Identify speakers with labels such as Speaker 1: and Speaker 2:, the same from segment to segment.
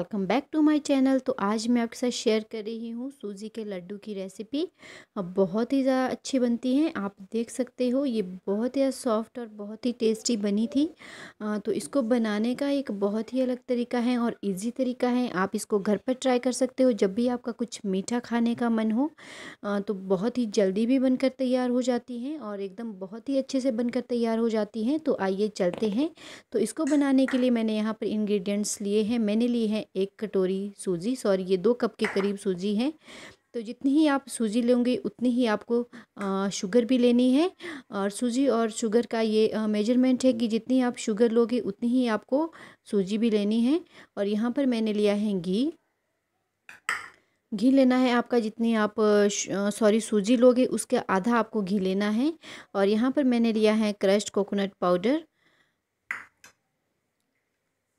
Speaker 1: welcome back to my channel तो आज मैं आपके साथ शेयर कर रही हूँ सूजी के लड्डू की रेसिपी अब बहुत ही ज़्यादा अच्छी बनती हैं आप देख सकते हो ये बहुत ही सॉफ्ट और बहुत ही टेस्टी बनी थी आ, तो इसको बनाने का एक बहुत ही अलग तरीका है और इजी तरीका है आप इसको घर पर ट्राई कर सकते हो जब भी आपका कुछ मीठा खाने का मन हो आ, तो बहुत ही जल्दी भी बनकर तैयार हो जाती हैं और एकदम बहुत ही अच्छे से बनकर तैयार हो जाती हैं तो आइए चलते हैं तो इसको बनाने के लिए मैंने यहाँ पर इन्ग्रीडियंट्स लिए हैं मैंने लिए हैं एक कटोरी सूजी सॉरी ये दो कप के करीब सूजी है तो जितनी ही आप सूजी लेंगे उतनी ही आपको आ, शुगर भी लेनी है और सूजी और शुगर का ये मेजरमेंट है कि जितनी आप शुगर लोगे उतनी ही आपको सूजी भी लेनी है और यहाँ पर मैंने लिया है घी घी लेना है आपका जितनी आप सॉरी सूजी लोगे उसके आधा आपको घी लेना है और यहाँ पर मैंने लिया है क्रश्ड कोकोनट पाउडर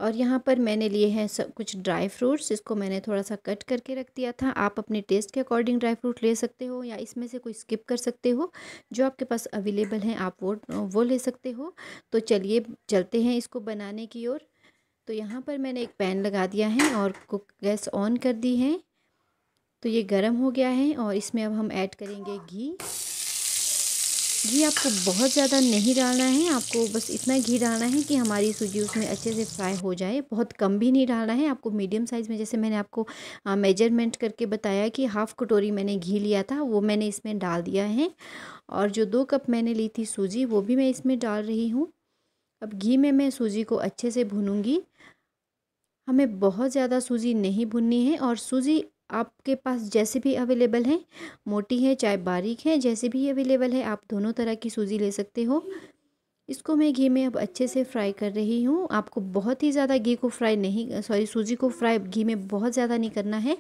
Speaker 1: और यहाँ पर मैंने लिए हैं सब कुछ ड्राई फ्रूट्स इसको मैंने थोड़ा सा कट करके रख दिया था आप अपने टेस्ट के अकॉर्डिंग ड्राई फ्रूट ले सकते हो या इसमें से कोई स्किप कर सकते हो जो आपके पास अवेलेबल हैं आप वो वो ले सकते हो तो चलिए चलते हैं इसको बनाने की ओर तो यहाँ पर मैंने एक पैन लगा दिया है और कुक गैस ऑन कर दी है तो ये गर्म हो गया है और इसमें अब हम ऐड करेंगे घी घी आपको बहुत ज़्यादा नहीं डालना है आपको बस इतना घी डालना है कि हमारी सूजी उसमें अच्छे से फ्राई हो जाए बहुत कम भी नहीं डालना है आपको मीडियम साइज़ में जैसे मैंने आपको मेजरमेंट करके बताया कि हाफ़ कटोरी मैंने घी लिया था वो मैंने इसमें डाल दिया है और जो दो कप मैंने ली थी सूजी वो भी मैं इसमें डाल रही हूँ अब घी में मैं सूजी को अच्छे से भूनूंगी हमें बहुत ज़्यादा सूजी नहीं भुननी है और सूजी आपके पास जैसे भी अवेलेबल हैं मोटी है चाहे बारीक है जैसे भी अवेलेबल है आप दोनों तरह की सूजी ले सकते हो इसको मैं घी में अब अच्छे से फ्राई कर रही हूँ आपको बहुत ही ज़्यादा घी को फ्राई नहीं सॉरी सूजी को फ्राई घी में बहुत ज़्यादा नहीं करना है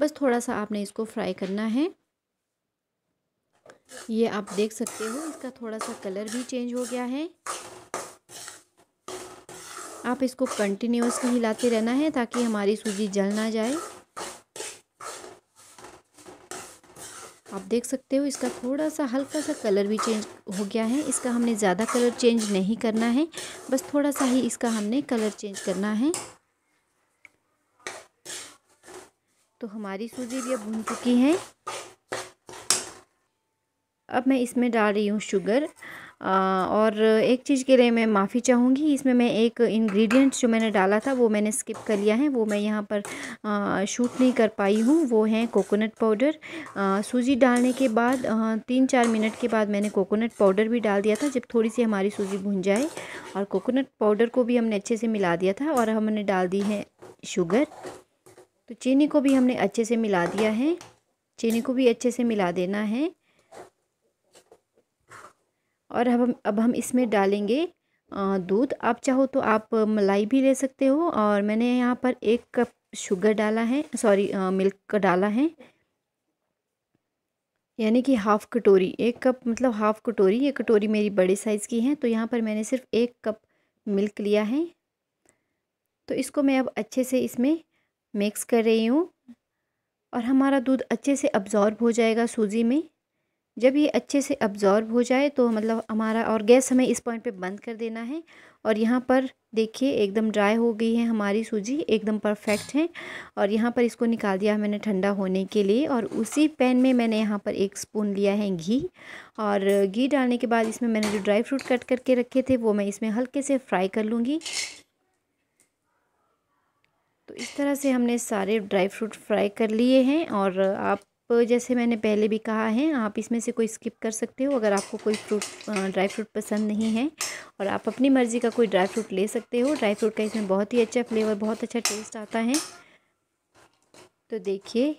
Speaker 1: बस थोड़ा सा आपने इसको फ्राई करना है ये आप देख सकते हो इसका थोड़ा सा कलर भी चेंज हो गया है आप इसको कंटिन्यूसली हिलाते रहना है ताकि हमारी सूजी जल ना जाए आप देख सकते हो इसका थोड़ा सा हल्का सा कलर भी चेंज हो गया है इसका हमने ज़्यादा कलर चेंज नहीं करना है बस थोड़ा सा ही इसका हमने कलर चेंज करना है तो हमारी सूजी भी अब भुन चुकी है अब मैं इसमें डाल रही हूँ शुगर और एक चीज़ के लिए मैं माफ़ी चाहूँगी इसमें मैं एक इंग्रेडिएंट्स जो मैंने डाला था वो मैंने स्किप कर लिया है वो मैं यहाँ पर शूट नहीं कर पाई हूँ वो है कोकोनट पाउडर सूजी डालने के बाद तीन चार मिनट के बाद मैंने कोकोनट पाउडर भी डाल दिया था जब थोड़ी सी हमारी सूजी भुन जाए और कोकोनट पाउडर को भी हमने अच्छे से मिला दिया था और हमने डाल दी है शुगर तो चीनी को भी हमने अच्छे से मिला दिया है चीनी को भी अच्छे से मिला देना है और अब हम अब हम इसमें डालेंगे दूध आप चाहो तो आप मलाई भी ले सकते हो और मैंने यहाँ पर एक कप शुगर डाला है सॉरी मिल्क का डाला है यानी कि हाफ़ कटोरी एक कप मतलब हाफ़ कटोरी ये कटोरी मेरी बड़े साइज़ की है तो यहाँ पर मैंने सिर्फ एक कप मिल्क लिया है तो इसको मैं अब अच्छे से इसमें मिक्स कर रही हूँ और हमारा दूध अच्छे से अब्ज़ॉर्ब हो जाएगा सूजी में जब ये अच्छे से अब्ज़ॉर्ब हो जाए तो मतलब हमारा और गैस हमें इस पॉइंट पे बंद कर देना है और यहाँ पर देखिए एकदम ड्राई हो गई है हमारी सूजी एकदम परफेक्ट है और यहाँ पर इसको निकाल दिया मैंने ठंडा होने के लिए और उसी पैन में मैंने यहाँ पर एक स्पून लिया है घी और घी डालने के बाद इसमें मैंने जो ड्राई फ्रूट कट करके रखे थे वो मैं इसमें हल्के से फ्राई कर लूँगी तो इस तरह से हमने सारे ड्राई फ्रूट फ्राई कर लिए हैं और आप जैसे मैंने पहले भी कहा है आप इसमें से कोई स्किप कर सकते हो अगर आपको कोई फ्रूट ड्राई फ्रूट पसंद नहीं है और आप अपनी मर्ज़ी का कोई ड्राई फ्रूट ले सकते हो ड्राई फ्रूट का इसमें बहुत ही अच्छा फ्लेवर बहुत अच्छा टेस्ट आता है तो देखिए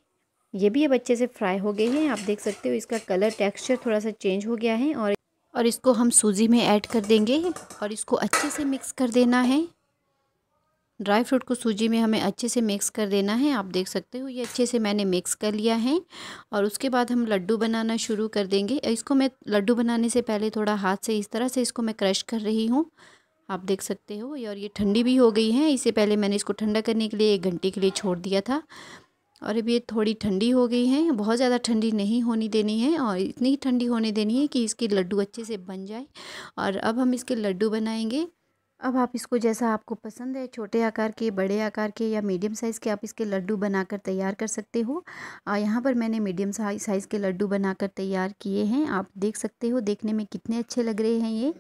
Speaker 1: ये भी अब अच्छे से फ्राई हो गए हैं आप देख सकते हो इसका कलर टेक्स्चर थोड़ा सा चेंज हो गया है और और इसको हम सूजी में ऐड कर देंगे और इसको अच्छे से मिक्स कर देना है ड्राई फ्रूट को सूजी में हमें अच्छे से मिक्स कर देना है आप देख सकते हो ये अच्छे से मैंने मिक्स कर लिया है और उसके बाद हम लड्डू बनाना शुरू कर देंगे इसको मैं लड्डू बनाने से पहले थोड़ा हाथ से इस तरह से इसको मैं क्रश कर रही हूँ आप देख सकते हो और ये ठंडी भी हो गई है इससे पहले मैंने इसको ठंडा करने के लिए एक घंटे के लिए छोड़ दिया था और अभी ये थोड़ी ठंडी हो गई है बहुत ज़्यादा ठंडी नहीं होनी देनी है और इतनी ठंडी होने देनी है कि इसके लड्डू अच्छे से बन जाए और अब हम इसके लड्डू बनाएंगे अब आप इसको जैसा आपको पसंद है छोटे आकार के बड़े आकार के या मीडियम साइज़ के आप इसके लड्डू बनाकर तैयार कर सकते हो यहाँ पर मैंने मीडियम साइज़ के लड्डू बनाकर तैयार किए हैं आप देख सकते हो देखने में कितने अच्छे लग रहे हैं ये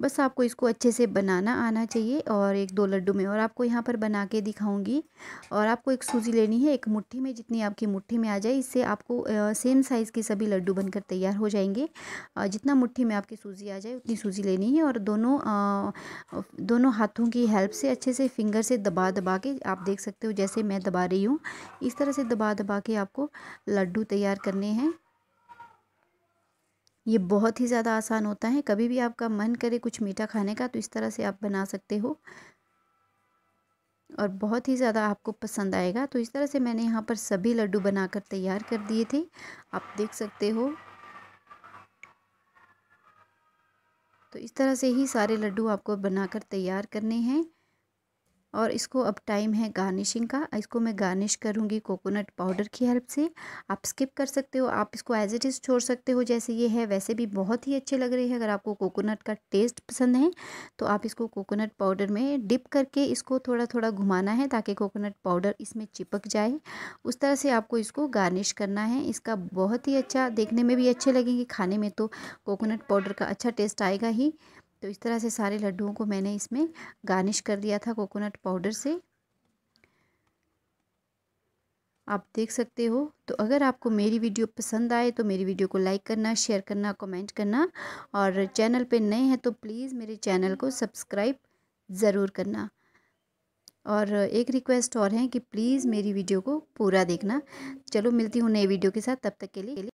Speaker 1: बस आपको इसको अच्छे से बनाना आना चाहिए और एक दो लड्डू में और आपको यहाँ पर बना के दिखाऊंगी और आपको एक सूजी लेनी है एक मुट्ठी में जितनी आपकी मुट्ठी में आ जाए इससे आपको सेम साइज़ के सभी लड्डू बनकर तैयार हो जाएंगे जितना मुट्ठी में आपकी सूजी आ जाए उतनी सूजी लेनी है और दोनों दोनों हाथों की हेल्प से अच्छे से फिंगर से दबा दबा के आप देख सकते हो जैसे मैं दबा रही हूँ इस तरह से दबा दबा के आपको लड्डू तैयार करने हैं ये बहुत ही ज़्यादा आसान होता है कभी भी आपका मन करे कुछ मीठा खाने का तो इस तरह से आप बना सकते हो और बहुत ही ज़्यादा आपको पसंद आएगा तो इस तरह से मैंने यहाँ पर सभी लड्डू बनाकर तैयार कर दिए थे आप देख सकते हो तो इस तरह से ही सारे लड्डू आपको बनाकर तैयार करने हैं और इसको अब टाइम है गार्निशिंग का इसको मैं गार्निश करूँगी कोकोनट पाउडर की हेल्प से आप स्किप कर सकते हो आप इसको एज इट इज़ छोड़ सकते हो जैसे ये है वैसे भी बहुत ही अच्छे लग रहे हैं अगर आपको कोकोनट का टेस्ट पसंद है तो आप इसको कोकोनट पाउडर में डिप करके इसको थोड़ा थोड़ा घुमाना है ताकि कोकोनट पाउडर इसमें चिपक जाए उस तरह से आपको इसको गार्निश करना है इसका बहुत ही अच्छा देखने में भी अच्छे लगेंगे खाने में तो कोकोनट पाउडर का अच्छा टेस्ट आएगा ही तो इस तरह से सारे लड्डुओं को मैंने इसमें गार्निश कर दिया था कोकोनट पाउडर से आप देख सकते हो तो अगर आपको मेरी वीडियो पसंद आए तो मेरी वीडियो को लाइक करना शेयर करना कमेंट करना और चैनल पे नए हैं तो प्लीज़ मेरे चैनल को सब्सक्राइब ज़रूर करना और एक रिक्वेस्ट और है कि प्लीज़ मेरी वीडियो को पूरा देखना चलो मिलती हूँ नए वीडियो के साथ तब तक के लिए